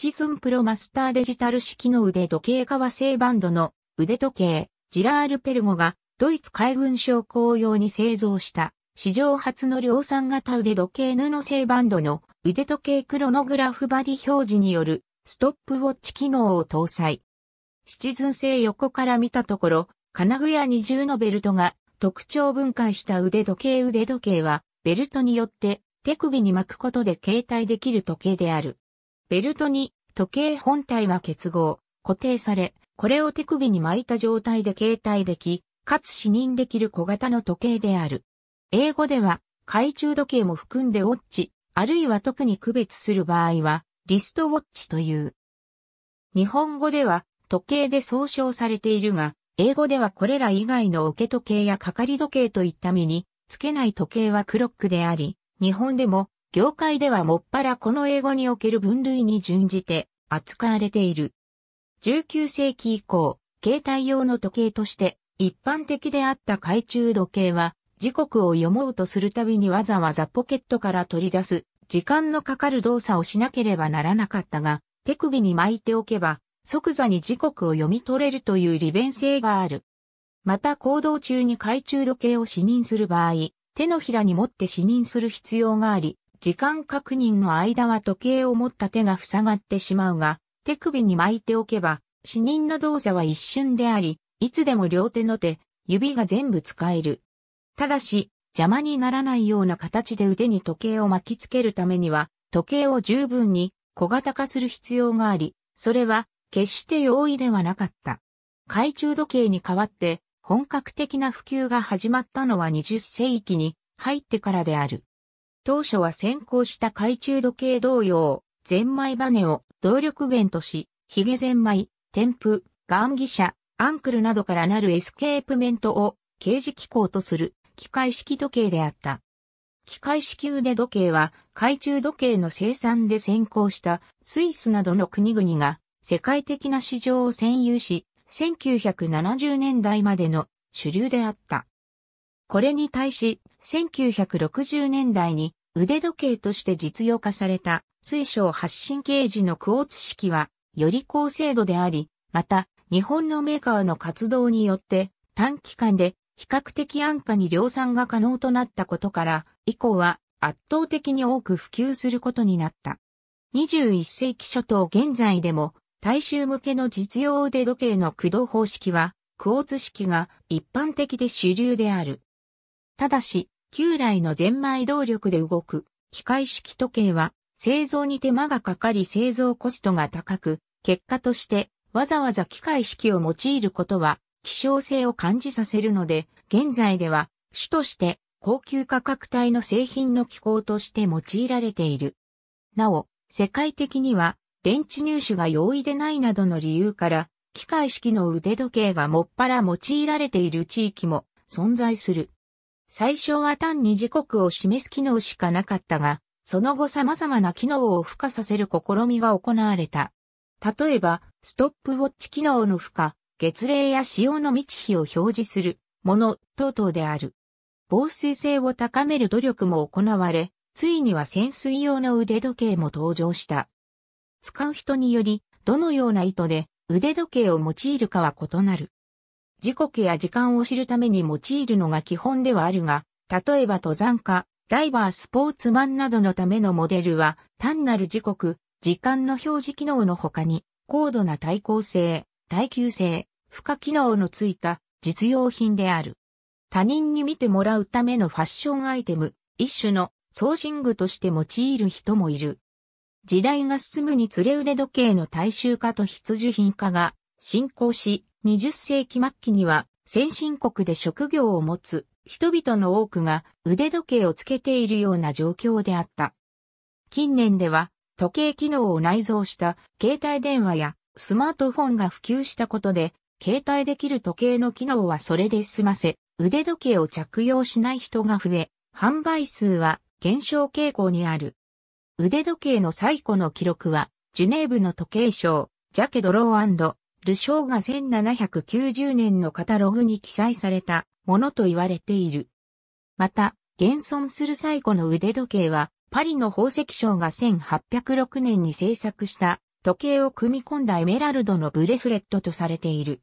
チズンプロマスターデジタル式の腕時計革製バンドの腕時計、ジラール・ペルゴがドイツ海軍商工用に製造した史上初の量産型腕時計布製バンドの腕時計クロノグラフ針表示によるストップウォッチ機能を搭載。シチズン製横から見たところ、金具や二重のベルトが特徴分解した腕時計腕時計はベルトによって手首に巻くことで携帯できる時計である。ベルトに時計本体が結合、固定され、これを手首に巻いた状態で携帯でき、かつ視認できる小型の時計である。英語では、懐中時計も含んでウォッチ、あるいは特に区別する場合は、リストウォッチという。日本語では、時計で総称されているが、英語ではこれら以外の受け時計や係時計といった身に、つけない時計はクロックであり、日本でも業界ではもっぱらこの英語における分類に準じて扱われている。19世紀以降、携帯用の時計として一般的であった懐中時計は時刻を読もうとするたびにわざわざポケットから取り出す時間のかかる動作をしなければならなかったが手首に巻いておけば即座に時刻を読み取れるという利便性がある。また行動中に懐中時計を視認する場合、手のひらに持って視認する必要があり、時間確認の間は時計を持った手が塞がってしまうが、手首に巻いておけば、死人の動作は一瞬であり、いつでも両手の手、指が全部使える。ただし、邪魔にならないような形で腕に時計を巻きつけるためには、時計を十分に小型化する必要があり、それは決して容易ではなかった。懐中時計に代わって本格的な普及が始まったのは20世紀に入ってからである。当初は先行した懐中時計同様、ゼンマイバネを動力源とし、ヒゲゼンマイ、テンプ、ガンギシャ、アンクルなどからなるエスケープメントを刑事機構とする機械式時計であった。機械式腕時計は懐中時計の生産で先行したスイスなどの国々が世界的な市場を占有し、1970年代までの主流であった。これに対し、1960年代に腕時計として実用化された水晶発信ケージのクォーツ式はより高精度であり、また日本のメーカーの活動によって短期間で比較的安価に量産が可能となったことから以降は圧倒的に多く普及することになった。21世紀初頭現在でも大衆向けの実用腕時計の駆動方式はクォーツ式が一般的で主流である。ただし、旧来のゼンマイ動力で動く機械式時計は製造に手間がかかり製造コストが高く、結果としてわざわざ機械式を用いることは希少性を感じさせるので、現在では主として高級価格帯の製品の機構として用いられている。なお、世界的には電池入手が容易でないなどの理由から、機械式の腕時計がもっぱら用いられている地域も存在する。最初は単に時刻を示す機能しかなかったが、その後様々な機能を付加させる試みが行われた。例えば、ストップウォッチ機能の付加、月齢や用の満ち比を表示するもの等々である。防水性を高める努力も行われ、ついには潜水用の腕時計も登場した。使う人により、どのような意図で腕時計を用いるかは異なる。時刻や時間を知るために用いるのが基本ではあるが、例えば登山家、ダイバースポーツマンなどのためのモデルは、単なる時刻、時間の表示機能の他に、高度な耐候性、耐久性、負荷機能のついた実用品である。他人に見てもらうためのファッションアイテム、一種のソーシングとして用いる人もいる。時代が進むにつれ腕時計の大衆化と必需品化が進行し、20世紀末期には先進国で職業を持つ人々の多くが腕時計をつけているような状況であった。近年では時計機能を内蔵した携帯電話やスマートフォンが普及したことで携帯できる時計の機能はそれで済ませ腕時計を着用しない人が増え販売数は減少傾向にある。腕時計の最古の記録はジュネーブの時計賞ジャケ・ドロールショーが1790年のカタログに記載されたものと言われている。また、現存する最古の腕時計は、パリの宝石商が1806年に制作した時計を組み込んだエメラルドのブレスレットとされている。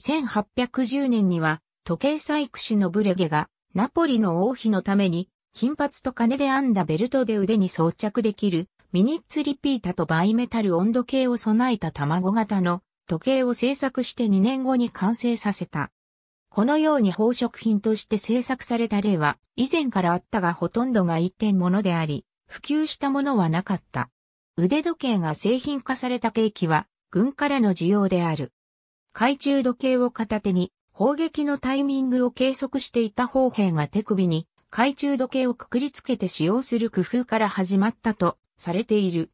1810年には時計採掘師のブレゲがナポリの王妃のために金髪と金で編んだベルトで腕に装着できるミニッツリピータとバイメタル温度計を備えた卵型の時計を制作して2年後に完成させた。このように宝飾品として制作された例は以前からあったがほとんどが一点ものであり、普及したものはなかった。腕時計が製品化された契機は軍からの需要である。懐中時計を片手に砲撃のタイミングを計測していた砲兵が手首に懐中時計をくくりつけて使用する工夫から始まったとされている。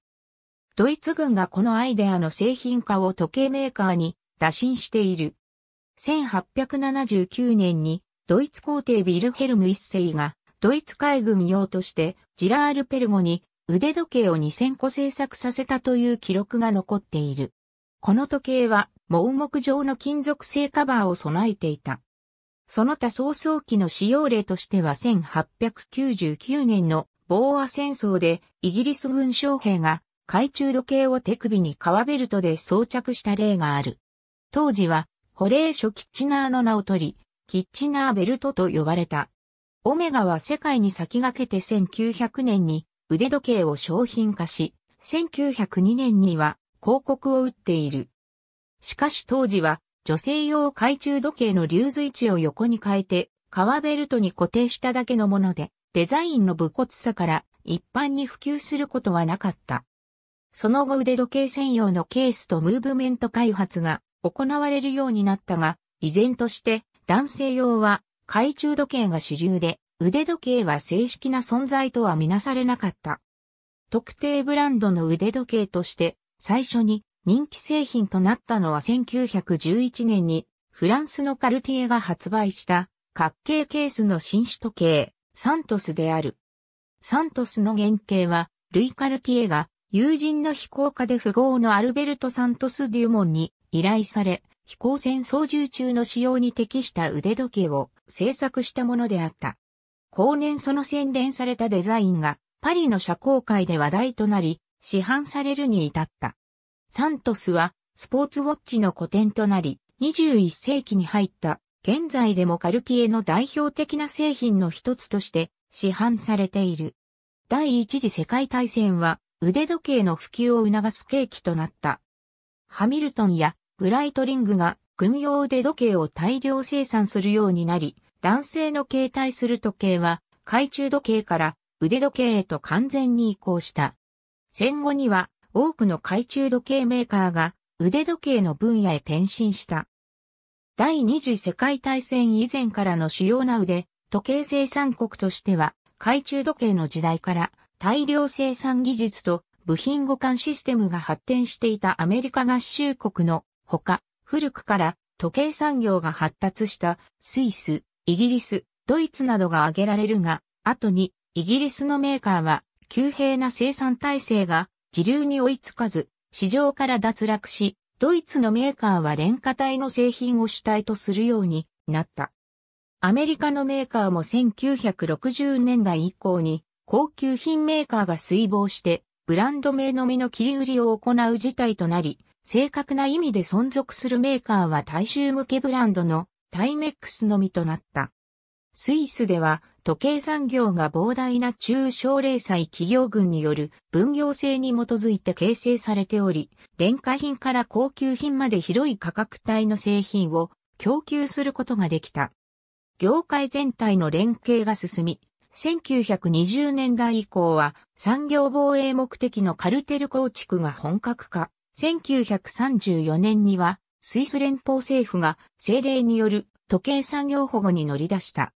ドイツ軍がこのアイデアの製品化を時計メーカーに打診している。1879年にドイツ皇帝ビルヘルム一世がドイツ海軍用としてジラールペルゴに腕時計を2000個製作させたという記録が残っている。この時計は盲目状の金属製カバーを備えていた。その他早々期の使用例としては1899年のボーア戦争でイギリス軍将兵が懐中時計を手首に革ベルトで装着した例がある。当時は、保冷所キッチナーの名を取り、キッチナーベルトと呼ばれた。オメガは世界に先駆けて1900年に腕時計を商品化し、1902年には広告を打っている。しかし当時は女性用懐中時計の流水値を横に変えて、革ベルトに固定しただけのもので、デザインの武骨さから一般に普及することはなかった。その後腕時計専用のケースとムーブメント開発が行われるようになったが、依然として男性用は懐中時計が主流で、腕時計は正式な存在とはみなされなかった。特定ブランドの腕時計として最初に人気製品となったのは1911年にフランスのカルティエが発売した角形ケースの新種時計サントスである。サントスの原型はルイ・カルティエが友人の飛行家で富豪のアルベルト・サントス・デュモンに依頼され、飛行船操縦中の使用に適した腕時計を制作したものであった。後年その洗練されたデザインがパリの社交界で話題となり、市販されるに至った。サントスはスポーツウォッチの古典となり、21世紀に入った現在でもカルキエの代表的な製品の一つとして市販されている。第一次世界大戦は腕時計の普及を促す契機となった。ハミルトンやブライトリングが組用腕時計を大量生産するようになり、男性の携帯する時計は、懐中時計から腕時計へと完全に移行した。戦後には多くの懐中時計メーカーが腕時計の分野へ転身した。第二次世界大戦以前からの主要な腕、時計生産国としては、懐中時計の時代から大量生産技術と部品互換システムが発展していたアメリカ合衆国のほか、古くから時計産業が発達したスイス、イギリス、ドイツなどが挙げられるが、後にイギリスのメーカーは急平な生産体制が時流に追いつかず、市場から脱落し、ドイツのメーカーは廉価体の製品を主体とするようになった。アメリカのメーカーも1960年代以降に高級品メーカーが水防して、ブランド名のみの切り売りを行う事態となり、正確な意味で存続するメーカーは大衆向けブランドのタイメックスのみとなった。スイスでは時計産業が膨大な中小零細企業群による分業制に基づいて形成されており、廉価品から高級品まで広い価格帯の製品を供給することができた。業界全体の連携が進み、1920年代以降は産業防衛目的のカルテル構築が本格化。1934年にはスイス連邦政府が政令による時計産業保護に乗り出した。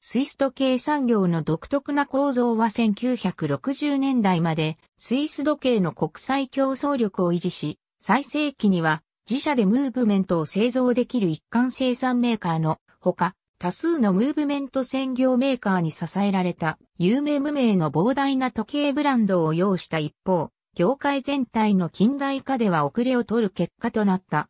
スイス時計産業の独特な構造は1960年代までスイス時計の国際競争力を維持し、最盛期には自社でムーブメントを製造できる一貫生産メーカーのほか、多数のムーブメント専業メーカーに支えられた有名無名の膨大な時計ブランドを要した一方、業界全体の近代化では遅れを取る結果となった。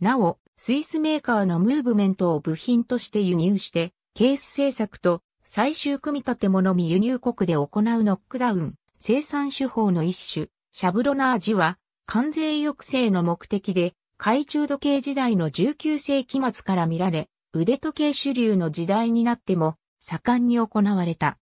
なお、スイスメーカーのムーブメントを部品として輸入して、ケース製作と最終組み立て物み輸入国で行うノックダウン、生産手法の一種、シャブロナージは、関税抑制の目的で、懐中時計時代の19世紀末から見られ、腕時計主流の時代になっても盛んに行われた。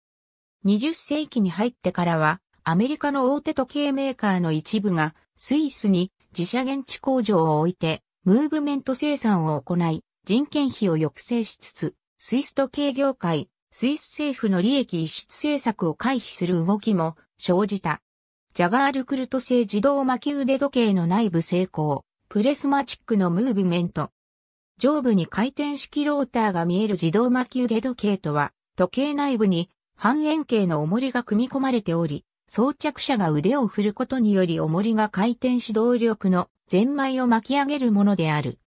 20世紀に入ってからは、アメリカの大手時計メーカーの一部が、スイスに自社現地工場を置いて、ムーブメント生産を行い、人件費を抑制しつつ、スイス時計業界、スイス政府の利益輸出政策を回避する動きも生じた。ジャガールクルト製自動巻き腕時計の内部成功、プレスマチックのムーブメント、上部に回転式ローターが見える自動巻き腕時計とは、時計内部に半円形の重りが組み込まれており、装着者が腕を振ることにより重りが回転し動力のゼンマイを巻き上げるものである。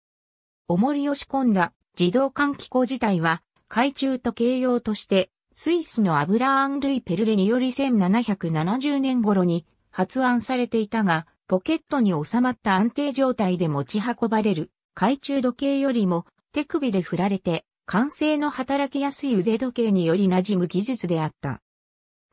重りを仕込んだ自動換気口自体は、海中時計用として、スイスのアブラーン・ルイ・ペルレにより1770年頃に発案されていたが、ポケットに収まった安定状態で持ち運ばれる懐中時計よりも手首で振られて、完成の働きやすい腕時計により馴染む技術であった。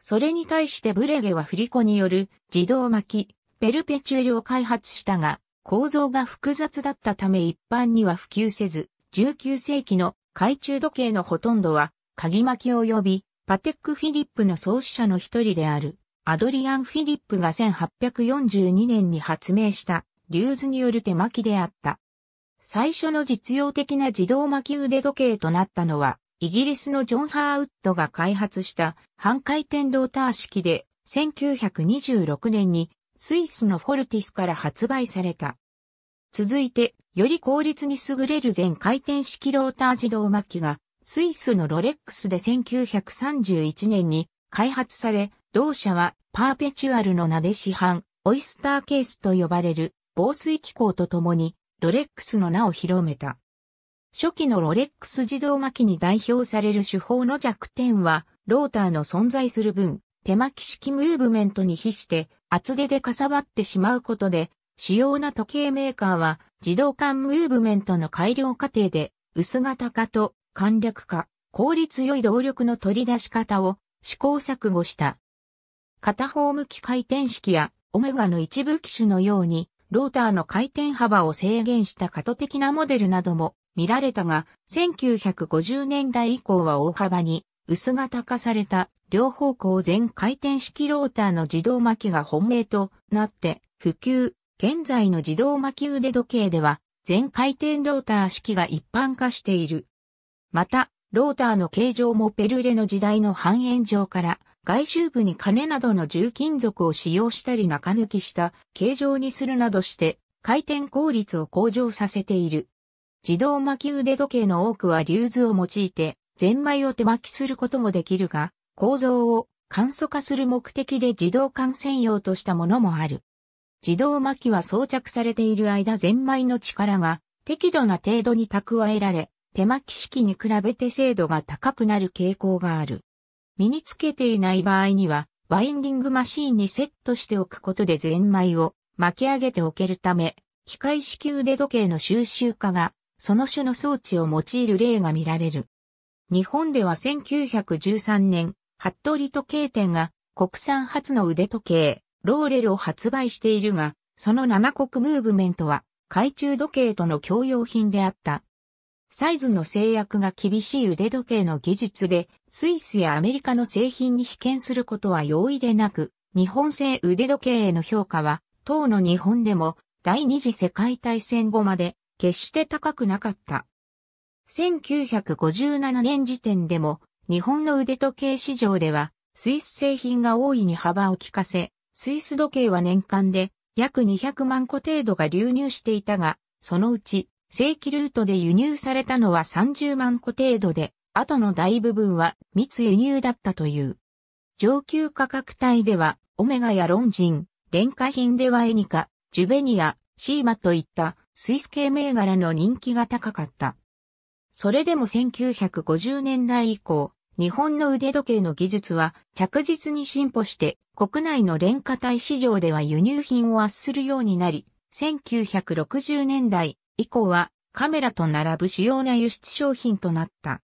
それに対してブレゲは振り子による自動巻き、ペルペチュエルを開発したが、構造が複雑だったため一般には普及せず、19世紀の懐中時計のほとんどは、鍵巻き及び、パテック・フィリップの創始者の一人である、アドリアン・フィリップが1842年に発明した、リューズによる手巻きであった。最初の実用的な自動巻き腕時計となったのは、イギリスのジョン・ハーウッドが開発した半回転ローター式で、1926年にスイスのフォルティスから発売された。続いて、より効率に優れる全回転式ローター自動巻きが、スイスのロレックスで1931年に開発され、同社はパーペチュアルの名で市販、オイスターケースと呼ばれる防水機構とともにロレックスの名を広めた。初期のロレックス自動巻きに代表される手法の弱点は、ローターの存在する分、手巻き式ムーブメントに比して厚手でかさばってしまうことで、主要な時計メーカーは自動間ムーブメントの改良過程で薄型化と簡略化、効率良い動力の取り出し方を試行錯誤した。片方向き回転式やオメガの一部機種のようにローターの回転幅を制限した過渡的なモデルなども見られたが、1950年代以降は大幅に薄型化された両方向全回転式ローターの自動巻きが本命となって普及。現在の自動巻き腕時計では全回転ローター式が一般化している。また、ローターの形状もペルレの時代の半円状から外周部に金などの重金属を使用したり中抜きした形状にするなどして回転効率を向上させている。自動巻き腕時計の多くは流図を用いて、ゼンマイを手巻きすることもできるが、構造を簡素化する目的で自動管専用としたものもある。自動巻きは装着されている間ゼンマイの力が適度な程度に蓄えられ、手巻き式に比べて精度が高くなる傾向がある。身につけていない場合には、ワインディングマシーンにセットしておくことでゼンマイを巻き上げておけるため、機械式腕時計の収集化が、その種の装置を用いる例が見られる。日本では1913年、ハットリ時計店が国産初の腕時計、ローレルを発売しているが、その7国ムーブメントは、懐中時計との共用品であった。サイズの制約が厳しい腕時計の技術で、スイスやアメリカの製品に被験することは容易でなく、日本製腕時計への評価は、当の日本でも第二次世界大戦後まで決して高くなかった。1957年時点でも日本の腕時計市場ではスイス製品が大いに幅を利かせ、スイス時計は年間で約200万個程度が流入していたが、そのうち正規ルートで輸入されたのは30万個程度で、後の大部分は密輸入だったという。上級価格帯では、オメガやロンジン、廉価品ではエニカ、ジュベニア、シーマといったスイス系銘柄の人気が高かった。それでも1950年代以降、日本の腕時計の技術は着実に進歩して国内の廉価帯市場では輸入品を圧するようになり、1960年代以降はカメラと並ぶ主要な輸出商品となった。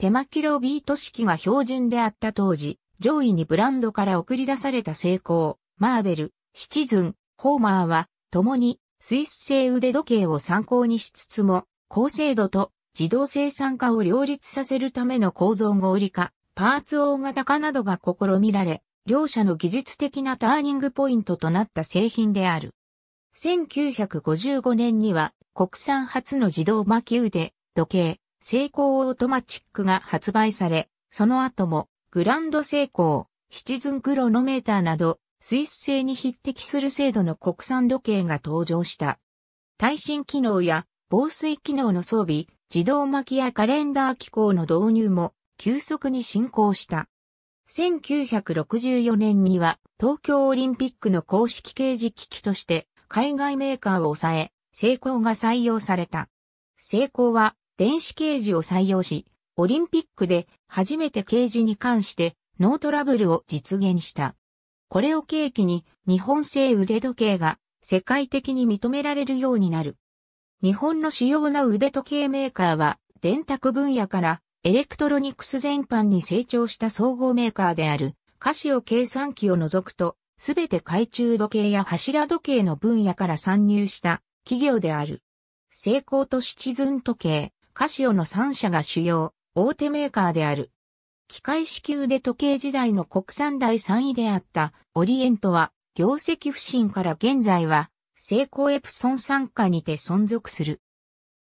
手巻きロビート式が標準であった当時、上位にブランドから送り出された成功、マーベル、シチズン、ホーマーは、共にスイス製腕時計を参考にしつつも、高精度と自動生産化を両立させるための構造合理化、パーツ大型化などが試みられ、両者の技術的なターニングポイントとなった製品である。1955年には国産初の自動巻き腕、時計、成功オートマチックが発売され、その後も、グランド成功、シチズンクロノメーターなど、スイス製に匹敵する精度の国産時計が登場した。耐震機能や防水機能の装備、自動巻きやカレンダー機構の導入も急速に進行した。1964年には東京オリンピックの公式掲示機器として海外メーカーを抑え、成功が採用された。成功は電子ケージを採用し、オリンピックで初めてケージに関してノートラブルを実現した。これを契機に日本製腕時計が世界的に認められるようになる。日本の主要な腕時計メーカーは電卓分野からエレクトロニクス全般に成長した総合メーカーであるカシオ計算機を除くとすべて懐中時計や柱時計の分野から参入した企業である。成功とシチズン時計、カシオの3社が主要、大手メーカーである。機械支給で時計時代の国産第3位であったオリエントは、業績不振から現在は、成功エプソン傘下にて存続する。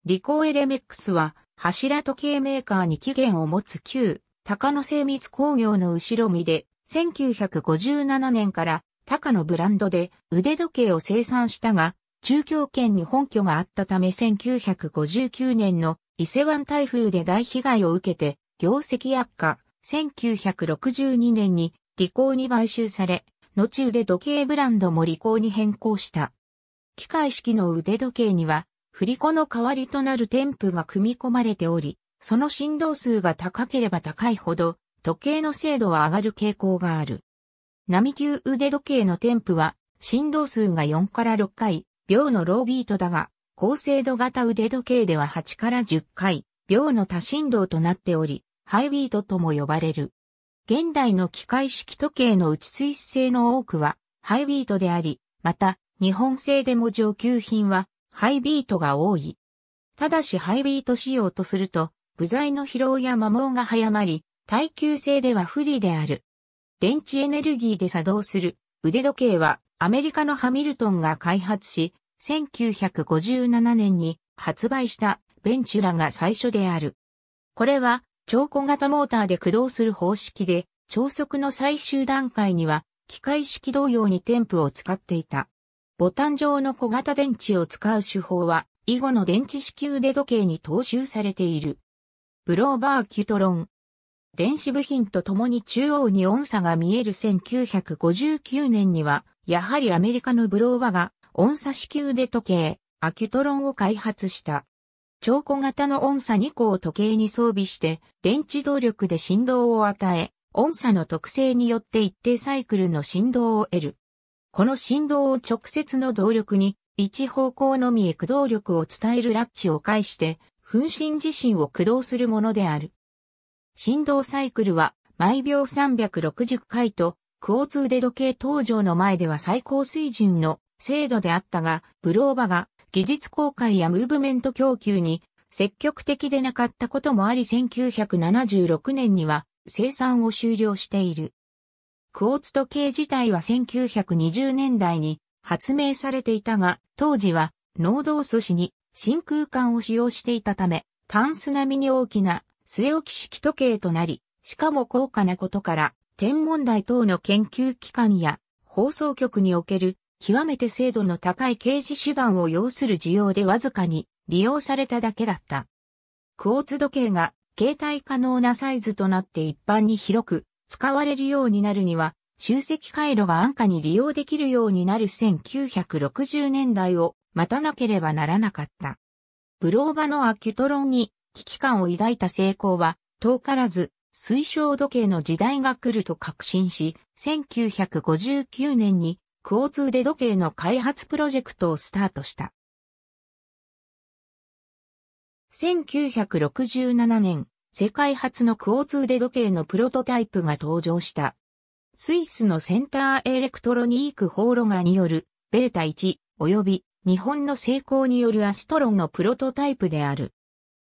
リコーエレメックスは、柱時計メーカーに起源を持つ旧、高野精密工業の後ろ身で、1957年から高野ブランドで腕時計を生産したが、中京圏に本拠があったため1959年の伊勢湾台風で大被害を受けて、業績悪化、1962年に利口に買収され、後腕時計ブランドも利口に変更した。機械式の腕時計には、振り子の代わりとなる添付が組み込まれており、その振動数が高ければ高いほど、時計の精度は上がる傾向がある。並級腕時計の添付は、振動数が4から6回、秒のロービートだが、高精度型腕時計では8から10回、秒の多振動となっており、ハイビートとも呼ばれる。現代の機械式時計の打ち水性の多くは、ハイビートであり、また、日本製でも上級品は、ハイビートが多い。ただしハイビート仕様とすると、部材の疲労や摩耗が早まり、耐久性では不利である。電池エネルギーで作動する腕時計はアメリカのハミルトンが開発し、1957年に発売したベンチュラが最初である。これは超小型モーターで駆動する方式で、超速の最終段階には機械式同様にテンプを使っていた。ボタン状の小型電池を使う手法は、以後の電池式腕時計に踏襲されている。ブローバーキュトロン。電子部品とともに中央に音差が見える1959年には、やはりアメリカのブローバが音差子宮で時計、アキュトロンを開発した。超小型の音差2個を時計に装備して、電池動力で振動を与え、音差の特性によって一定サイクルの振動を得る。この振動を直接の動力に、一方向のみへ駆動力を伝えるラッチを介して、分振自身を駆動するものである。振動サイクルは毎秒360回と、クオーツ腕時計登場の前では最高水準の制度であったが、ブローバが技術公開やムーブメント供給に積極的でなかったこともあり1976年には生産を終了している。クォーツ時計自体は1920年代に発明されていたが、当時は能動素子に真空管を使用していたため、タンス並みに大きな据え置き式時計となり、しかも高価なことから、天文台等の研究機関や放送局における極めて精度の高い刑事手段を要する需要でわずかに利用されただけだった。クォーツ時計が携帯可能なサイズとなって一般に広く使われるようになるには、集積回路が安価に利用できるようになる1960年代を待たなければならなかった。ブローバのアキュトロンに危機感を抱いた成功は遠からず推奨時計の時代が来ると確信し、1959年にクォーツ腕時計の開発プロジェクトをスタートした。1967年、世界初のクォーツ腕時計のプロトタイプが登場した。スイスのセンターエレクトロニークホーロガによる、ベータ1、及び日本の成功によるアストロンのプロトタイプである。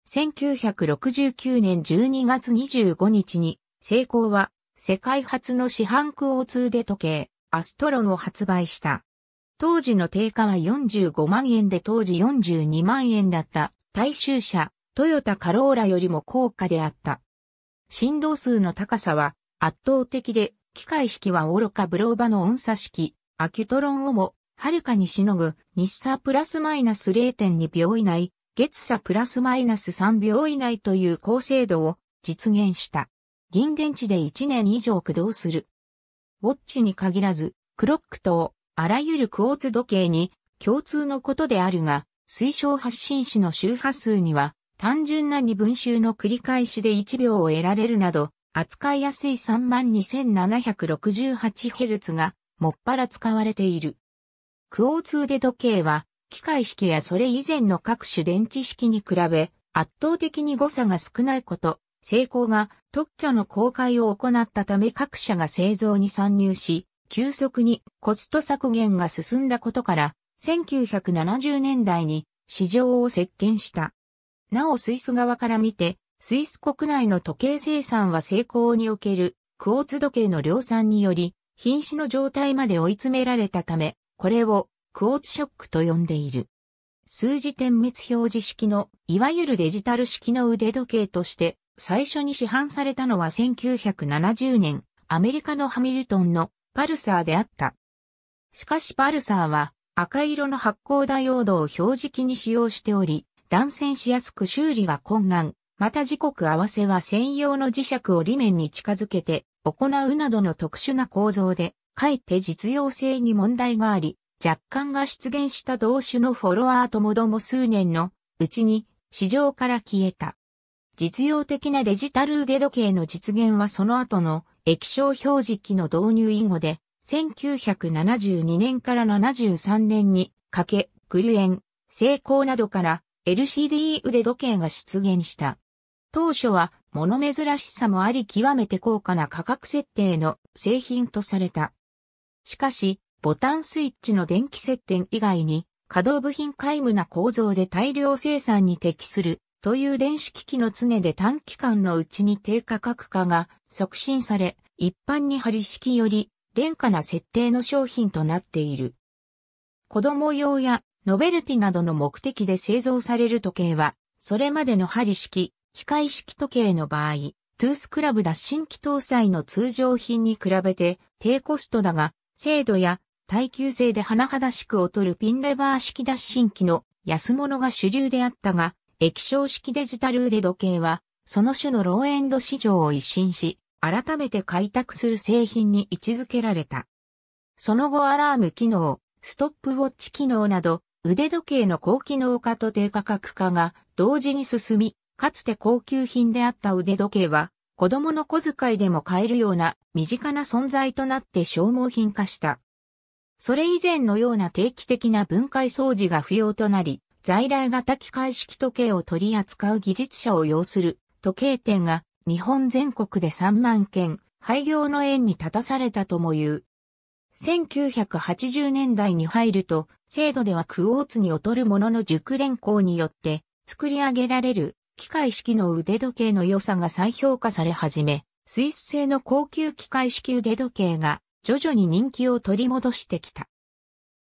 1969年12月25日に、成功は世界初の市販クオーツ腕時計、アストロンを発売した。当時の定価は45万円で当時42万円だった大衆車、トヨタカローラよりも高価であった。振動数の高さは圧倒的で、機械式は愚かブローバの音差式、アキュトロンをも、はるかにしのぐ、日差プラスマイナス0.2秒以内、月差プラスマイナス3秒以内という高精度を実現した。銀電池で1年以上駆動する。ウォッチに限らず、クロック等、あらゆるクォーツ時計に共通のことであるが、推奨発信子の周波数には、単純な二分周の繰り返しで1秒を得られるなど、扱いやすい 32,768Hz が、もっぱら使われている。クォーツ腕時計は、機械式やそれ以前の各種電池式に比べ、圧倒的に誤差が少ないこと、成功が特許の公開を行ったため各社が製造に参入し、急速にコスト削減が進んだことから、1970年代に市場を席巻した。なおスイス側から見て、スイス国内の時計生産は成功におけるクォーツ時計の量産により、品種の状態まで追い詰められたため、これをクォーツショックと呼んでいる。数字点滅表示式の、いわゆるデジタル式の腕時計として最初に市販されたのは1970年、アメリカのハミルトンのパルサーであった。しかしパルサーは赤色の発光ダイオードを表示器に使用しており、断線しやすく修理が困難、また時刻合わせは専用の磁石を裏面に近づけて行うなどの特殊な構造で、かえって実用性に問題があり、若干が出現した同種のフォロワーともども数年のうちに市場から消えた。実用的なデジタル腕時計の実現はその後の液晶表示機の導入以後で、1972年から73年にかけ、グルエン、成功などから LCD 腕時計が出現した。当初は物珍しさもあり極めて高価な価格設定の製品とされた。しかし、ボタンスイッチの電気接点以外に、可動部品皆無な構造で大量生産に適するという電子機器の常で短期間のうちに低価格化が促進され、一般に針式より廉価な設定の商品となっている。子供用やノベルティなどの目的で製造される時計は、それまでの針式、機械式時計の場合、トゥースクラブ脱新機搭載の通常品に比べて低コストだが、精度や耐久性で甚だしく劣るピンレバー式脱新機の安物が主流であったが、液晶式デジタル腕時計は、その種のローエンド市場を一新し、改めて開拓する製品に位置づけられた。その後アラーム機能、ストップウォッチ機能など、腕時計の高機能化と低価格化が同時に進み、かつて高級品であった腕時計は、子供の小遣いでも買えるような身近な存在となって消耗品化した。それ以前のような定期的な分解掃除が不要となり、在来型機械式時計を取り扱う技術者を要する時計店が日本全国で3万件、廃業の縁に立たされたとも言う。1980年代に入ると、制度ではクォーツに劣るものの熟練工によって作り上げられる機械式の腕時計の良さが再評価され始め、スイス製の高級機械式腕時計が徐々に人気を取り戻してきた。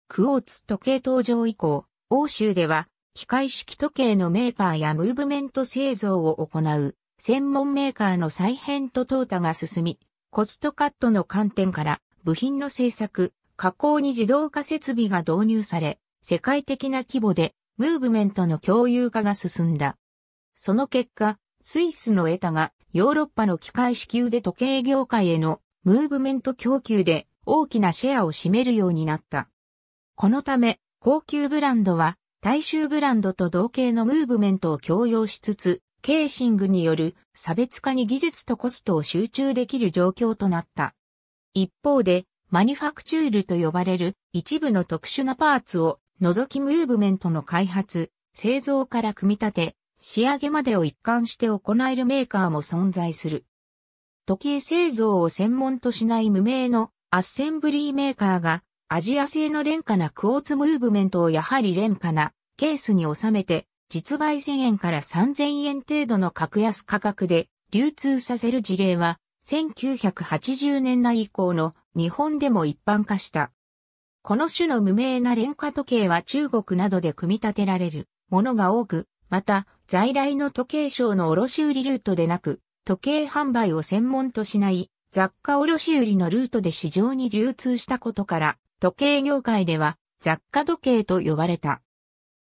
クォーツ時計登場以降、欧州では機械式時計のメーカーやムーブメント製造を行う、専門メーカーの再編と淘汰が進み、コストカットの観点から部品の製作、加工に自動化設備が導入され、世界的な規模でムーブメントの共有化が進んだ。その結果、スイスのエタがヨーロッパの機械支給で時計業界へのムーブメント供給で大きなシェアを占めるようになった。このため、高級ブランドは大衆ブランドと同型のムーブメントを強要しつつ、ケーシングによる差別化に技術とコストを集中できる状況となった。一方で、マニファクチュールと呼ばれる一部の特殊なパーツを除きムーブメントの開発、製造から組み立て、仕上げまでを一貫して行えるメーカーも存在する。時計製造を専門としない無名のアッセンブリーメーカーがアジア製の廉価なクォーツムーブメントをやはり廉価なケースに収めて、実売1000円から3000円程度の格安価格で流通させる事例は、1980年代以降の日本でも一般化した。この種の無名な廉価時計は中国などで組み立てられるものが多く、また在来の時計商の卸売ルートでなく、時計販売を専門としない雑貨卸売のルートで市場に流通したことから、時計業界では雑貨時計と呼ばれた。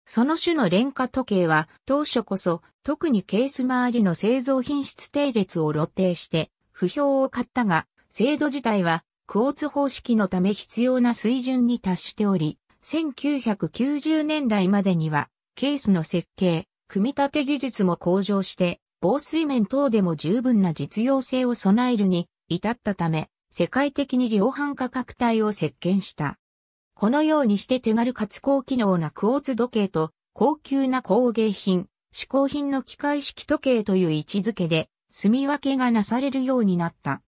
その種の廉価時計は当初こそ特にケース周りの製造品質定列を露呈して不評を買ったが、制度自体はクォーツ方式のため必要な水準に達しており、1990年代までにはケースの設計、組み立て技術も向上して防水面等でも十分な実用性を備えるに至ったため、世界的に量販価格帯を席巻した。このようにして手軽かつ高機能なクォーツ時計と高級な工芸品、嗜好品の機械式時計という位置づけで、住み分けがなされるようになった。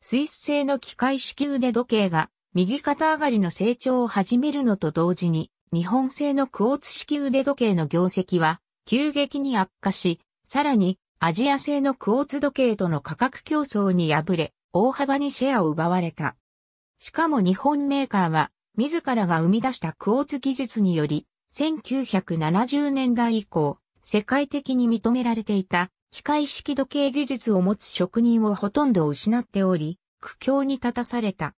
スイス製の機械式腕時計が右肩上がりの成長を始めるのと同時に、日本製のクォーツ式腕時計の業績は急激に悪化し、さらにアジア製のクォーツ時計との価格競争に敗れ、大幅にシェアを奪われた。しかも日本メーカーは自らが生み出したクォーツ技術により、1970年代以降、世界的に認められていた機械式時計技術を持つ職人をほとんど失っており、苦境に立たされた。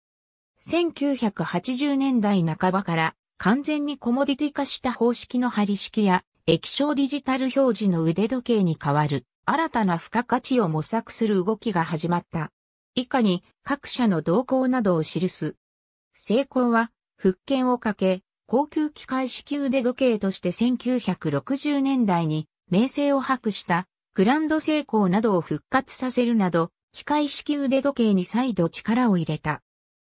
1980年代半ばから完全にコモディティ化した方式の張り式や液晶ディジタル表示の腕時計に代わる新たな付加価値を模索する動きが始まった。以下に各社の動向などを記す。成功は、復権をかけ、高級機械式腕時計として1960年代に名声を博したグランド成功などを復活させるなど、機械式腕時計に再度力を入れた。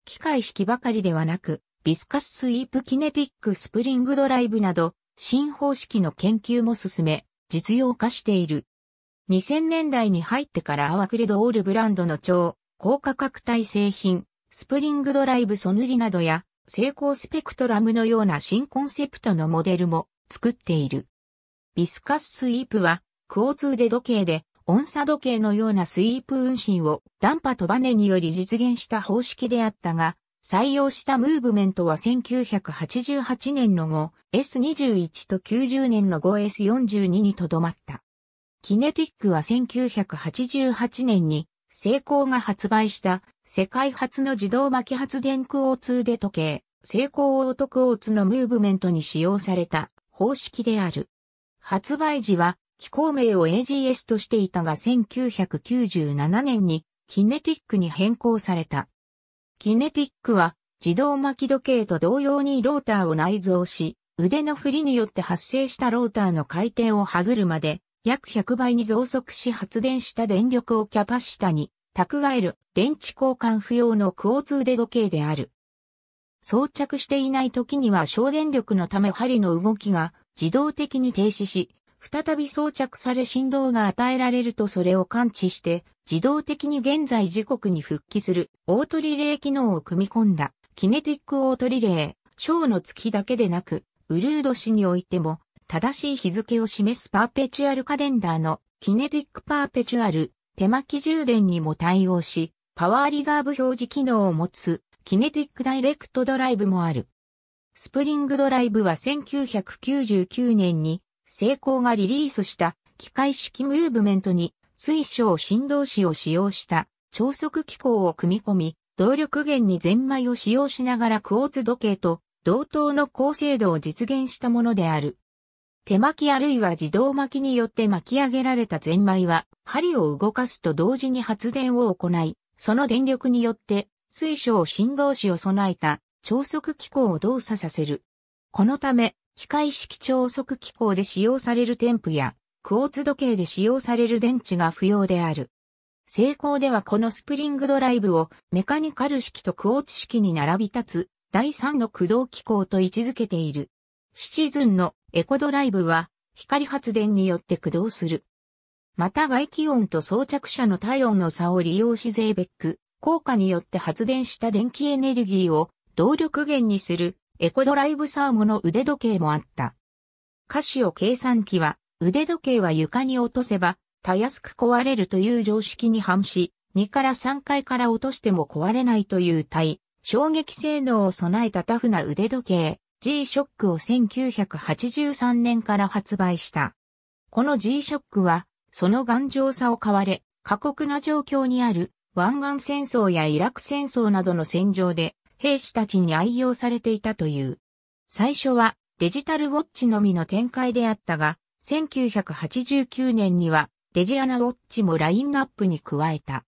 機械式ばかりではなく、ビスカススイープキネティックスプリングドライブなど、新方式の研究も進め、実用化している。2000年代に入ってからアワクレドオールブランドの長、高価格帯製品、スプリングドライブソヌリなどや、成功スペクトラムのような新コンセプトのモデルも作っている。ビスカススイープは、クオーツで時計で、音差時計のようなスイープ運針をダンパとバネにより実現した方式であったが、採用したムーブメントは1988年の後、S21 と90年の 5S42 にとどまった。キネティックは1988年にセイコーが発売した世界初の自動巻き発電クオーツ腕時計、セイコーオートクオーツのムーブメントに使用された方式である。発売時は機構名を AGS としていたが1997年にキネティックに変更された。キネティックは自動巻き時計と同様にローターを内蔵し、腕の振りによって発生したローターの回転を歯車で約100倍に増速し発電した電力をキャパシタに蓄える電池交換不要のク通ーツ腕時計である。装着していない時には省電力のため針の動きが自動的に停止し、再び装着され振動が与えられるとそれを感知して自動的に現在時刻に復帰するオートリレー機能を組み込んだキネティックオートリレー、ショーの月だけでなく、ウルード市においても正しい日付を示すパーペチュアルカレンダーのキネティックパーペチュアル手巻き充電にも対応し、パワーリザーブ表示機能を持つキネティックダイレクトドライブもある。スプリングドライブは1999年に成功がリリースした機械式ムーブメントに水晶振動子を使用した超速機構を組み込み、動力源にゼンマイを使用しながらクォーツ時計と同等の高精度を実現したものである。手巻きあるいは自動巻きによって巻き上げられたゼンマイは、針を動かすと同時に発電を行い、その電力によって、水晶振動子を備えた超速機構を動作させる。このため、機械式超速機構で使用される添付や、クォーツ時計で使用される電池が不要である。成功ではこのスプリングドライブをメカニカル式とクォーツ式に並び立つ第3の駆動機構と位置づけている。シチズンのエコドライブは光発電によって駆動する。また外気温と装着者の体温の差を利用しゼーベック、効果によって発電した電気エネルギーを動力源にするエコドライブサーモの腕時計もあった。カシオ計算機は腕時計は床に落とせばたやすく壊れるという常識に反し、2から3回から落としても壊れないという対、衝撃性能を備えたタフな腕時計。G-SHOCK を1983年から発売した。この G-SHOCK は、その頑丈さを買われ、過酷な状況にある湾岸戦争やイラク戦争などの戦場で兵士たちに愛用されていたという。最初はデジタルウォッチのみの展開であったが、1989年にはデジアナウォッチもラインナップに加えた。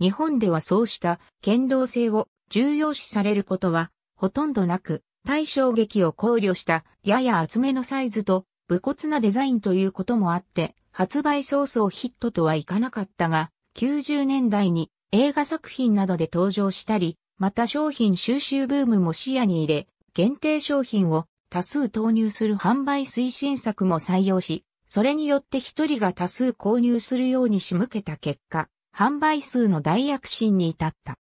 日本ではそうした剣道性を重要視されることはほとんどなく、対衝撃を考慮したやや厚めのサイズと武骨なデザインということもあって、発売早々ヒットとはいかなかったが、90年代に映画作品などで登場したり、また商品収集ブームも視野に入れ、限定商品を多数投入する販売推進策も採用し、それによって一人が多数購入するように仕向けた結果、販売数の大躍進に至った。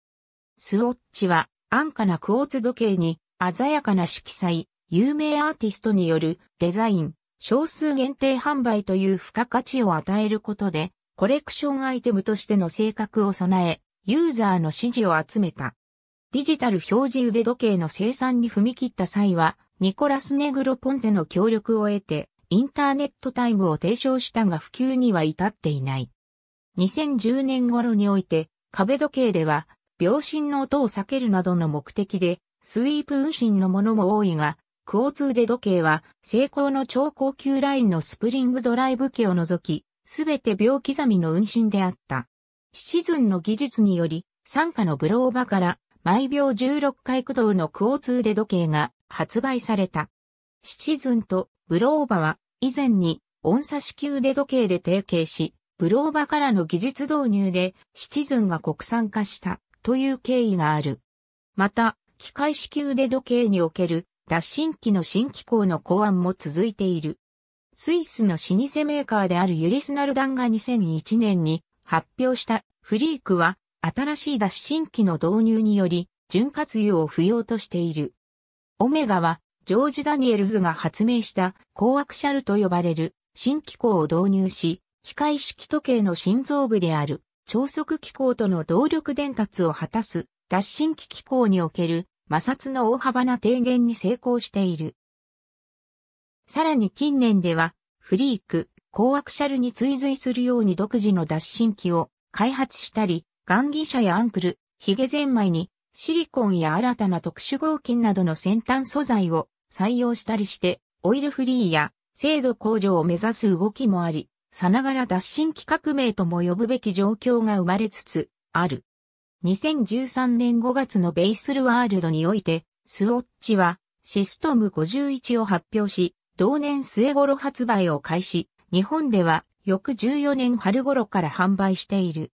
スウォッチは安価なクォーツ時計に鮮やかな色彩、有名アーティストによるデザイン、少数限定販売という付加価値を与えることで、コレクションアイテムとしての性格を備え、ユーザーの支持を集めた。ディジタル表示腕時計の生産に踏み切った際は、ニコラス・ネグロ・ポンテの協力を得て、インターネットタイムを提唱したが普及には至っていない。2010年頃において、壁時計では、秒針の音を避けるなどの目的で、スイープ運針のものも多いが、クオーツ腕時計は、成功の超高級ラインのスプリングドライブ機を除き、すべて秒刻みの運針であった。シチズンの技術により、参加のブローバから、毎秒16回駆動のクオーツ腕時計が発売された。シチズンとブローバは、以前に、音差支給腕時計で提携し、ブローバからの技術導入で、シチズンが国産化した、という経緯がある。また、機械式腕時計における脱進機の新機構の考案も続いている。スイスの老舗メーカーであるユリスナルダンが2001年に発表したフリークは新しい脱進機の導入により潤滑油を不要としている。オメガはジョージ・ダニエルズが発明した高アクシャルと呼ばれる新機構を導入し、機械式時計の心臓部である超速機構との動力伝達を果たす脱進機機構における摩擦の大幅な低減に成功している。さらに近年では、フリーク、高アクシャルに追随するように独自の脱震機を開発したり、ガンギシャやアンクル、ヒゲゼンマイにシリコンや新たな特殊合金などの先端素材を採用したりして、オイルフリーや精度向上を目指す動きもあり、さながら脱進機革命とも呼ぶべき状況が生まれつつある。2013年5月のベイスルワールドにおいて、スウォッチはシストム51を発表し、同年末頃発売を開始、日本では翌14年春頃から販売している。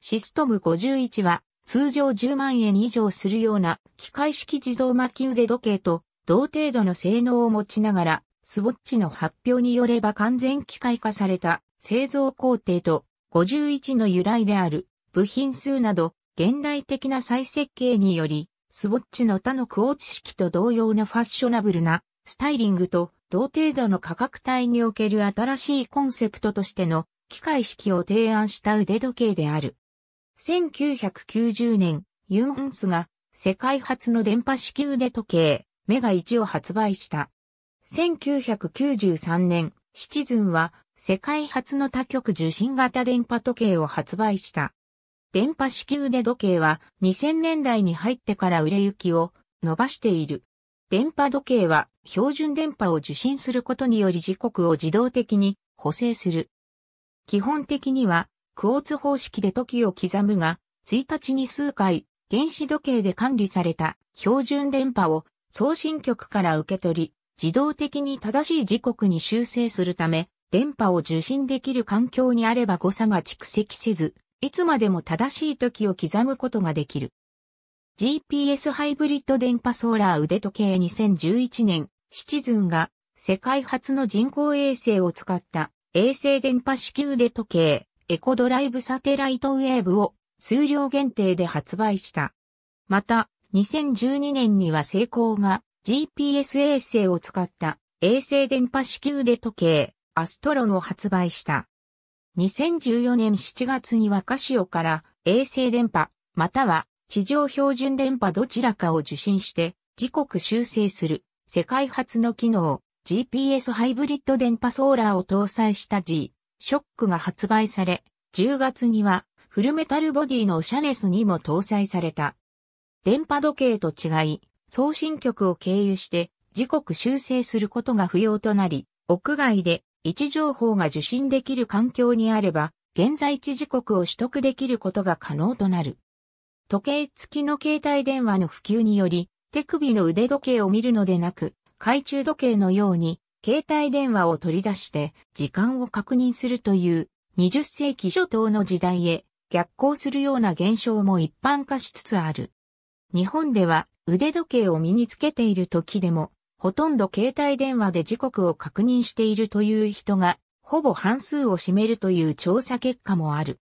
シストム51は通常10万円以上するような機械式自動巻き腕時計と同程度の性能を持ちながら、スウォッチの発表によれば完全機械化された製造工程と51の由来である部品数など、現代的な再設計により、スウォッチの他のクォーツ式と同様のファッショナブルなスタイリングと同程度の価格帯における新しいコンセプトとしての機械式を提案した腕時計である。1990年、ユン・ホンスが世界初の電波式腕時計、メガ1を発売した。1993年、シチズンは世界初の多極受信型電波時計を発売した。電波式腕時計は2000年代に入ってから売れ行きを伸ばしている。電波時計は標準電波を受信することにより時刻を自動的に補正する。基本的にはクォーツ方式で時を刻むが、1日に数回原子時計で管理された標準電波を送信局から受け取り、自動的に正しい時刻に修正するため、電波を受信できる環境にあれば誤差が蓄積せず、いつまでも正しい時を刻むことができる。GPS ハイブリッド電波ソーラー腕時計2011年、シチズンが世界初の人工衛星を使った衛星電波式腕時計、エコドライブサテライトウェーブを数量限定で発売した。また、2012年には成功が GPS 衛星を使った衛星電波式腕時計、アストロの発売した。2014年7月にシ潮から衛星電波、または地上標準電波どちらかを受信して時刻修正する世界初の機能 GPS ハイブリッド電波ソーラーを搭載した G ショックが発売され10月にはフルメタルボディのシャネスにも搭載された。電波時計と違い送信局を経由して時刻修正することが不要となり屋外で位置情報が受信できる環境にあれば、現在地時刻を取得できることが可能となる。時計付きの携帯電話の普及により、手首の腕時計を見るのでなく、懐中時計のように、携帯電話を取り出して時間を確認するという20世紀初頭の時代へ逆行するような現象も一般化しつつある。日本では腕時計を身につけている時でもほとんど携帯電話で時刻を確認しているという人が、ほぼ半数を占めるという調査結果もある。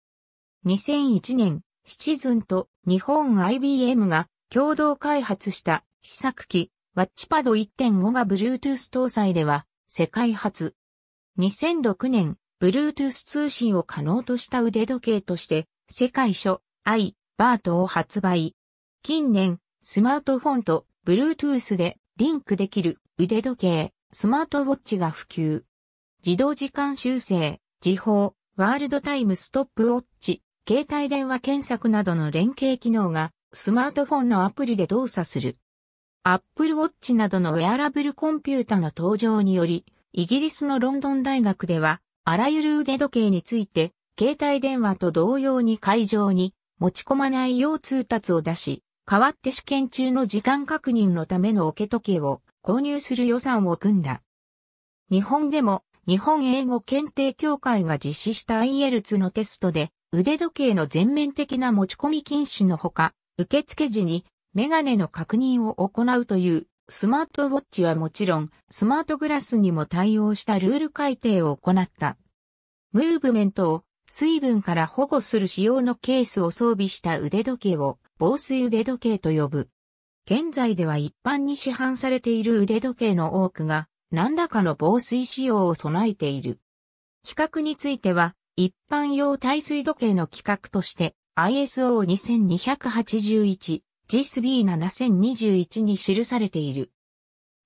2001年、シチズンと日本 IBM が共同開発した試作機、ワッチパド1.5が Bluetooth 搭載では世界初。2006年、Bluetooth 通信を可能とした腕時計として世界初 i バートを発売。近年、スマートフォンと Bluetooth でリンクできる腕時計、スマートウォッチが普及。自動時間修正、時報、ワールドタイムストップウォッチ、携帯電話検索などの連携機能がスマートフォンのアプリで動作する。Apple Watch などのウェアラブルコンピュータの登場により、イギリスのロンドン大学では、あらゆる腕時計について、携帯電話と同様に会場に持ち込まないよう通達を出し、代わって試験中の時間確認のためのオけ時計を購入する予算を組んだ。日本でも日本英語検定協会が実施した IELTS のテストで腕時計の全面的な持ち込み禁止のほか、受付時にメガネの確認を行うというスマートウォッチはもちろんスマートグラスにも対応したルール改定を行った。ムーブメントを水分から保護する仕様のケースを装備した腕時計を防水腕時計と呼ぶ。現在では一般に市販されている腕時計の多くが何らかの防水仕様を備えている。規格については一般用耐水時計の規格として ISO2281 GSB7021 に記されている。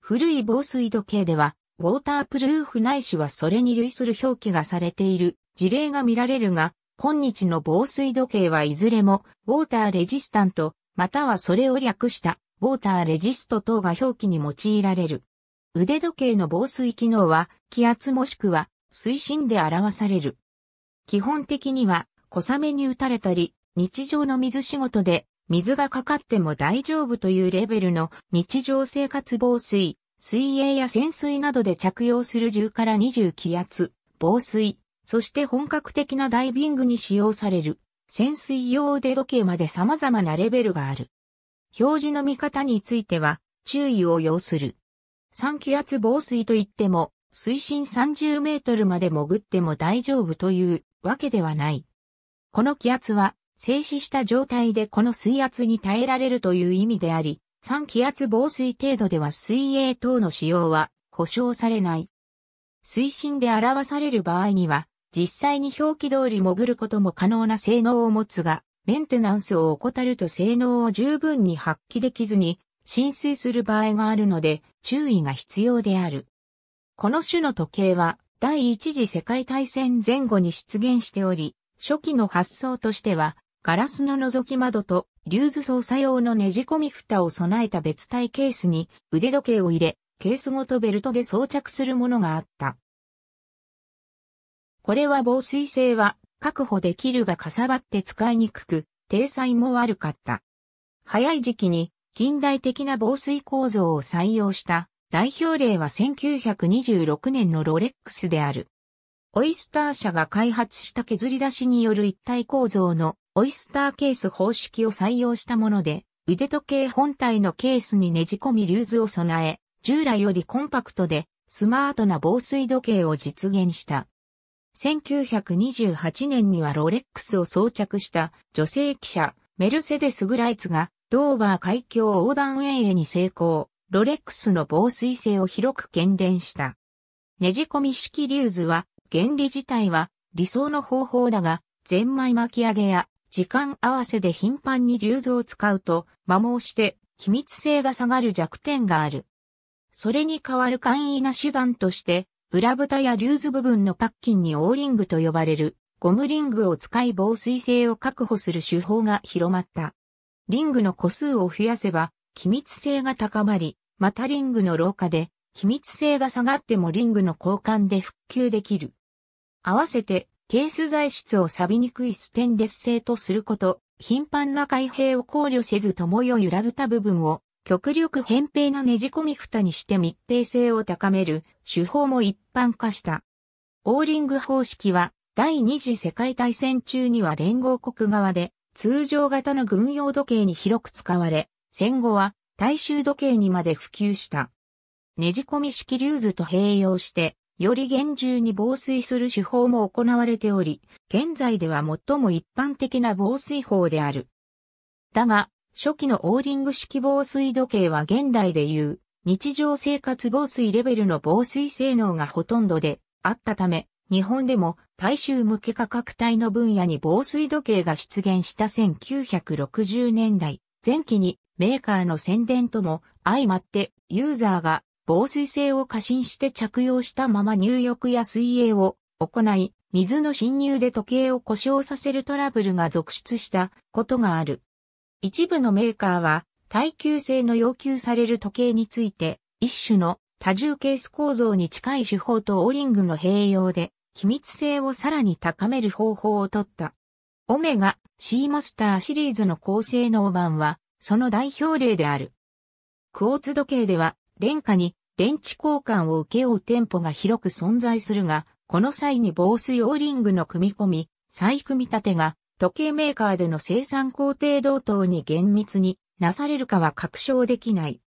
古い防水時計では、ウォータープルーフないしはそれに類する表記がされている事例が見られるが、今日の防水時計はいずれも、ウォーターレジスタント、またはそれを略した、ウォーターレジスト等が表記に用いられる。腕時計の防水機能は、気圧もしくは、推進で表される。基本的には、小雨に打たれたり、日常の水仕事で、水がかかっても大丈夫というレベルの日常生活防水、水泳や潜水などで着用する10から20気圧、防水、そして本格的なダイビングに使用される潜水用腕時計まで様々なレベルがある。表示の見方については注意を要する。3気圧防水といっても水深30メートルまで潜っても大丈夫というわけではない。この気圧は静止した状態でこの水圧に耐えられるという意味であり、3気圧防水程度では水泳等の使用は故障されない。水深で表される場合には、実際に表記通り潜ることも可能な性能を持つが、メンテナンスを怠ると性能を十分に発揮できずに浸水する場合があるので注意が必要である。この種の時計は第一次世界大戦前後に出現しており、初期の発想としてはガラスの覗き窓とリューズ操作用のねじ込み蓋を備えた別体ケースに腕時計を入れ、ケースごとベルトで装着するものがあった。これは防水性は確保できるがかさばって使いにくく、体裁も悪かった。早い時期に近代的な防水構造を採用した代表例は1926年のロレックスである。オイスター社が開発した削り出しによる一体構造のオイスターケース方式を採用したもので、腕時計本体のケースにねじ込みルーズを備え、従来よりコンパクトでスマートな防水時計を実現した。1928年にはロレックスを装着した女性記者、メルセデス・グライツが、ドーバー海峡横断運営に成功、ロレックスの防水性を広く懸伝した。ねじ込み式リューズは、原理自体は理想の方法だが、ゼンマイ巻き上げや時間合わせで頻繁にリューズを使うと、摩耗して機密性が下がる弱点がある。それに代わる簡易な手段として、裏蓋やリューズ部分のパッキンにオーリングと呼ばれるゴムリングを使い防水性を確保する手法が広まった。リングの個数を増やせば気密性が高まり、またリングの老化で気密性が下がってもリングの交換で復旧できる。合わせてケース材質を錆びにくいステンレス製とすること、頻繁な開閉を考慮せずとも良い裏蓋部分を極力扁平なねじ込み蓋にして密閉性を高める手法も一般化した。オーリング方式は第二次世界大戦中には連合国側で通常型の軍用時計に広く使われ、戦後は大衆時計にまで普及した。ねじ込み式リューズと併用して、より厳重に防水する手法も行われており、現在では最も一般的な防水法である。だが、初期のオーリング式防水時計は現代でいう、日常生活防水レベルの防水性能がほとんどであったため、日本でも大衆向け価格帯の分野に防水時計が出現した1960年代前期にメーカーの宣伝とも相まってユーザーが防水性を過信して着用したまま入浴や水泳を行い水の侵入で時計を故障させるトラブルが続出したことがある。一部のメーカーは耐久性の要求される時計について、一種の多重ケース構造に近い手法とオーリングの併用で、機密性をさらに高める方法をとった。オメガ C マスターシリーズの高性能版は、その代表例である。クォーツ時計では、廉価に電池交換を請け負う店舗が広く存在するが、この際に防水オーリングの組み込み、再組み立てが時計メーカーでの生産工程同等に厳密になされるかは確証できない。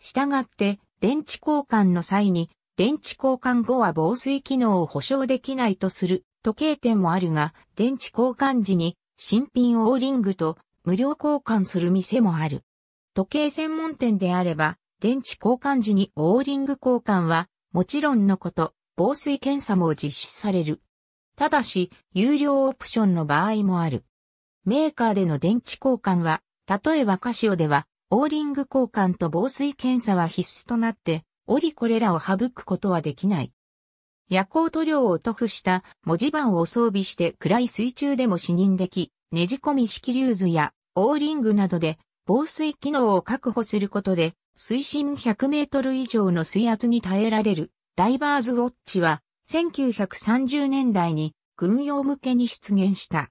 したがって、電池交換の際に、電池交換後は防水機能を保証できないとする時計店もあるが、電池交換時に新品オーリングと無料交換する店もある。時計専門店であれば、電池交換時にオーリング交換は、もちろんのこと、防水検査も実施される。ただし、有料オプションの場合もある。メーカーでの電池交換は、例えばカシオでは、オーリング交換と防水検査は必須となって、おりこれらを省くことはできない。夜光塗料を塗布した文字盤を装備して暗い水中でも視認でき、ねじ込み式リューズやオーリングなどで防水機能を確保することで、水深100メートル以上の水圧に耐えられるダイバーズウォッチは1930年代に軍用向けに出現した。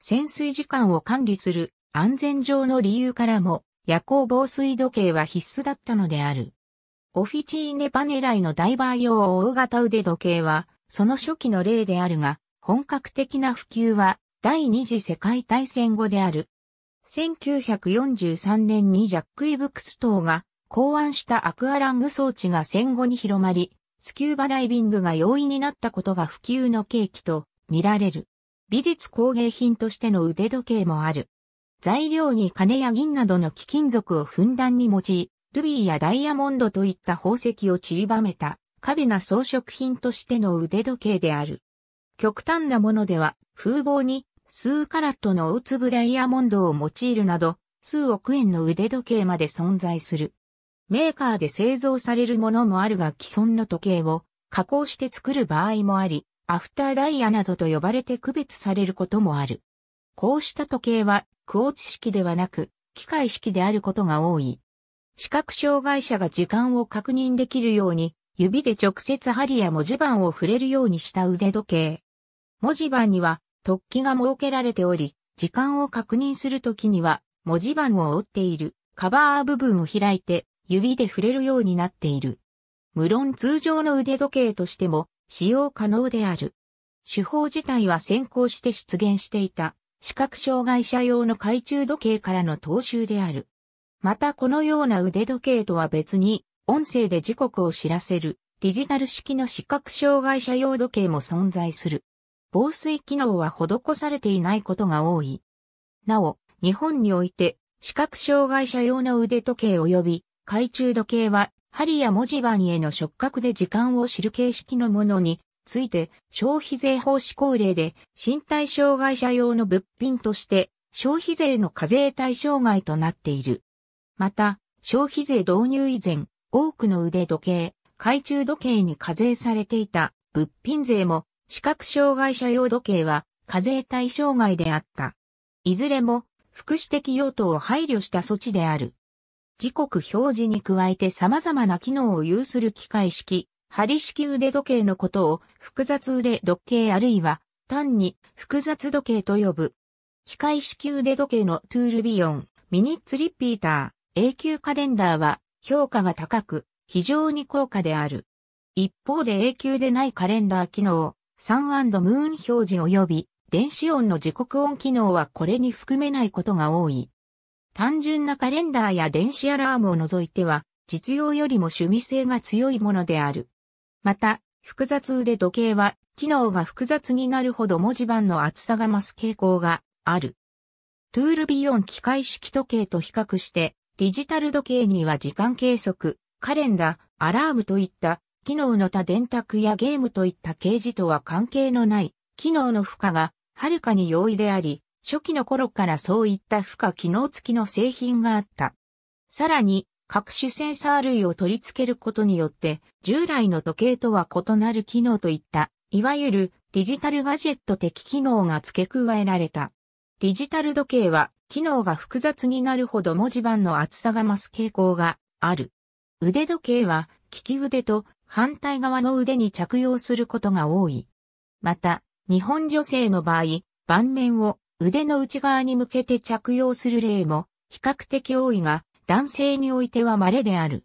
潜水時間を管理する安全上の理由からも夜行防水時計は必須だったのである。オフィチーネパネライのダイバー用大型腕時計はその初期の例であるが、本格的な普及は第二次世界大戦後である。1943年にジャック・イブクス島が考案したアクアラング装置が戦後に広まり、スキューバダイビングが容易になったことが普及の契機と見られる。美術工芸品としての腕時計もある。材料に金や銀などの貴金属をふんだんに用い、ルビーやダイヤモンドといった宝石を散りばめた、華美な装飾品としての腕時計である。極端なものでは、風貌に数カラットの大粒ダイヤモンドを用いるなど、数億円の腕時計まで存在する。メーカーで製造されるものもあるが既存の時計を加工して作る場合もあり、アフターダイヤなどと呼ばれて区別されることもある。こうした時計はクォーツ式ではなく機械式であることが多い。視覚障害者が時間を確認できるように指で直接針や文字盤を触れるようにした腕時計。文字盤には突起が設けられており、時間を確認するときには文字盤を折っているカバー部分を開いて指で触れるようになっている。無論通常の腕時計としても使用可能である。手法自体は先行して出現していた視覚障害者用の懐中時計からの踏襲である。またこのような腕時計とは別に音声で時刻を知らせるデジタル式の視覚障害者用時計も存在する。防水機能は施されていないことが多い。なお、日本において視覚障害者用の腕時計及び懐中時計は、針や文字盤への触覚で時間を知る形式のものについて、消費税法施行令で、身体障害者用の物品として、消費税の課税対象外となっている。また、消費税導入以前、多くの腕時計、懐中時計に課税されていた物品税も、視覚障害者用時計は課税対象外であった。いずれも、福祉的用途を配慮した措置である。時刻表示に加えて様々な機能を有する機械式、針式腕時計のことを複雑腕時計あるいは単に複雑時計と呼ぶ。機械式腕時計のトゥールビヨン、ミニッツリピーター、永久カレンダーは評価が高く非常に高価である。一方で永久でないカレンダー機能、サンムーン表示及び電子音の時刻音機能はこれに含めないことが多い。単純なカレンダーや電子アラームを除いては、実用よりも趣味性が強いものである。また、複雑腕時計は、機能が複雑になるほど文字盤の厚さが増す傾向がある。トゥールビヨン機械式時計と比較して、デジタル時計には時間計測、カレンダー、アラームといった、機能の多電卓やゲームといった掲示とは関係のない、機能の負荷がはるかに容易であり、初期の頃からそういった付加機能付きの製品があった。さらに、各種センサー類を取り付けることによって、従来の時計とは異なる機能といった、いわゆるデジタルガジェット的機能が付け加えられた。デジタル時計は、機能が複雑になるほど文字盤の厚さが増す傾向がある。腕時計は、利き腕と反対側の腕に着用することが多い。また、日本女性の場合、盤面を腕の内側に向けて着用する例も比較的多いが、男性においては稀である。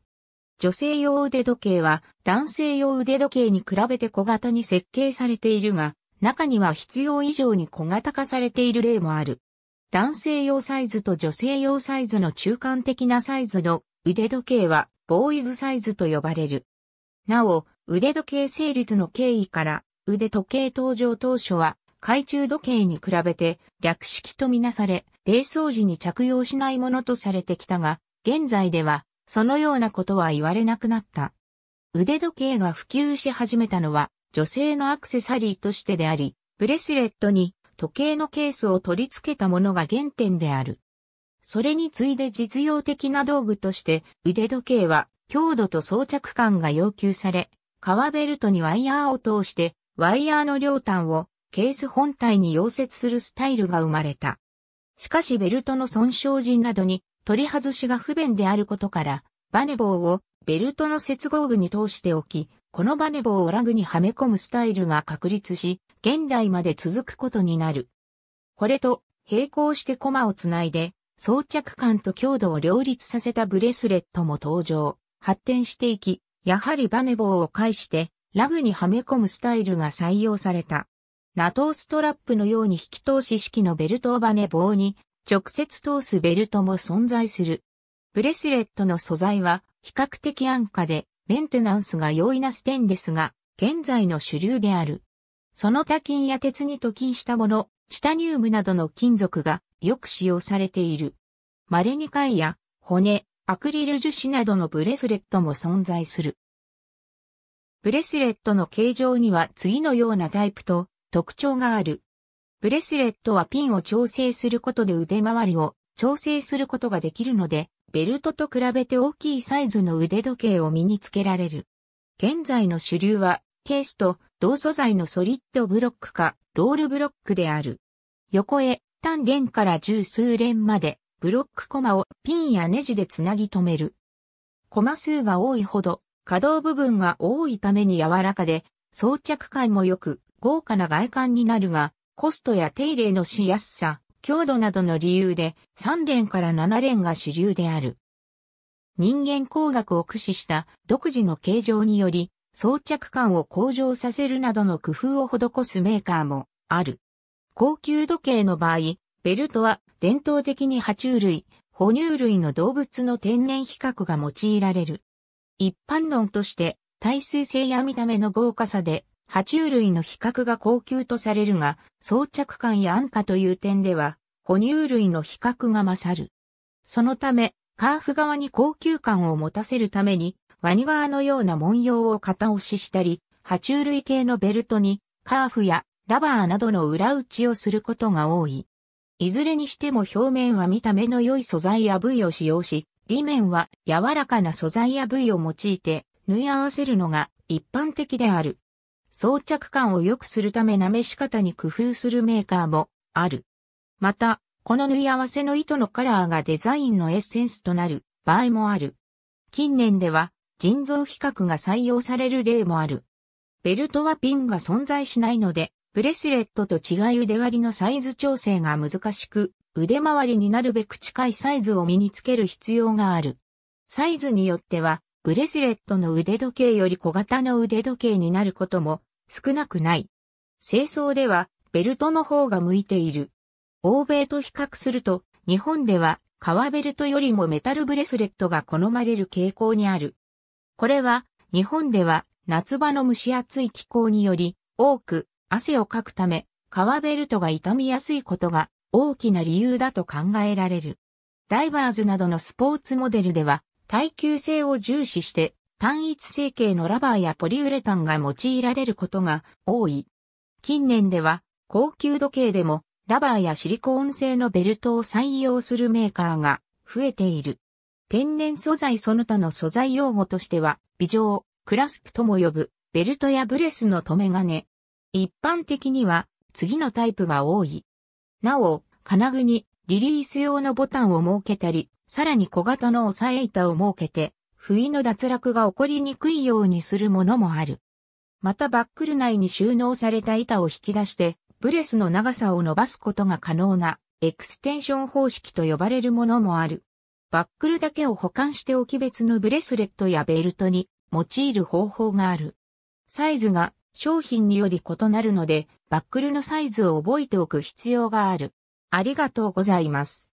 女性用腕時計は男性用腕時計に比べて小型に設計されているが、中には必要以上に小型化されている例もある。男性用サイズと女性用サイズの中間的なサイズの腕時計はボーイズサイズと呼ばれる。なお、腕時計成立の経緯から腕時計登場当初は懐中時計に比べて略式とみなされ、冷装時に着用しないものとされてきたが、現在ではそのようなことは言われなくなった。腕時計が普及し始めたのは女性のアクセサリーとしてであり、ブレスレットに時計のケースを取り付けたものが原点である。それに次いで実用的な道具として腕時計は強度と装着感が要求され、革ベルトにワイヤーを通してワイヤーの両端をケース本体に溶接するスタイルが生まれた。しかしベルトの損傷時などに取り外しが不便であることから、バネ棒をベルトの接合部に通しておき、このバネ棒をラグにはめ込むスタイルが確立し、現代まで続くことになる。これと並行してコマをつないで、装着感と強度を両立させたブレスレットも登場、発展していき、やはりバネ棒を介して、ラグにはめ込むスタイルが採用された。ナトーストラップのように引き通し式のベルトをバネ棒に直接通すベルトも存在する。ブレスレットの素材は比較的安価でメンテナンスが容易なステンレスが現在の主流である。その他金や鉄に溶金したもの、チタニウムなどの金属がよく使用されている。稀に貝や骨、アクリル樹脂などのブレスレットも存在する。ブレスレットの形状には次のようなタイプと特徴がある。ブレスレットはピンを調整することで腕周りを調整することができるので、ベルトと比べて大きいサイズの腕時計を身につけられる。現在の主流は、ケースと同素材のソリッドブロックかロールブロックである。横へ単連から十数連までブロックコマをピンやネジでつなぎ止める。コマ数が多いほど可動部分が多いために柔らかで装着感も良く豪華な外観になるが、コストや手入れのしやすさ、強度などの理由で3連から7連が主流である。人間工学を駆使した独自の形状により、装着感を向上させるなどの工夫を施すメーカーもある。高級時計の場合、ベルトは伝統的に爬虫類、哺乳類の動物の天然比較が用いられる。一般論として、耐水性や見た目の豪華さで爬虫類の比較が高級とされるが、装着感や安価という点では、哺乳類の比較が勝る。そのため、カーフ側に高級感を持たせるために、ワニ側のような文様を型押ししたり、爬虫類系のベルトに、カーフやラバーなどの裏打ちをすることが多い。いずれにしても表面は見た目の良い素材や部位を使用し、裏面は柔らかな素材や部位を用いて縫い合わせるのが一般的である。装着感を良くするため舐めし方に工夫するメーカーもある。また、この縫い合わせの糸のカラーがデザインのエッセンスとなる場合もある。近年では人造比較が採用される例もある。ベルトはピンが存在しないので、ブレスレットと違い腕割りのサイズ調整が難しく、腕回りになるべく近いサイズを身につける必要がある。サイズによっては、ブレスレットの腕時計より小型の腕時計になることも少なくない。清掃ではベルトの方が向いている。欧米と比較すると日本では革ベルトよりもメタルブレスレットが好まれる傾向にある。これは日本では夏場の蒸し暑い気候により多く汗をかくため革ベルトが傷みやすいことが大きな理由だと考えられる。ダイバーズなどのスポーツモデルでは耐久性を重視して単一成形のラバーやポリウレタンが用いられることが多い。近年では高級時計でもラバーやシリコーン製のベルトを採用するメーカーが増えている。天然素材その他の素材用語としては、微乗、クラスプとも呼ぶ、ベルトやブレスの留め金。一般的には、次のタイプが多い。なお、金具にリリース用のボタンを設けたり、さらに小型の押さえ板を設けて、不意の脱落が起こりにくいようにするものもある。またバックル内に収納された板を引き出して、ブレスの長さを伸ばすことが可能なエクステンション方式と呼ばれるものもある。バックルだけを保管しておき別のブレスレットやベルトに用いる方法がある。サイズが商品により異なるので、バックルのサイズを覚えておく必要がある。ありがとうございます。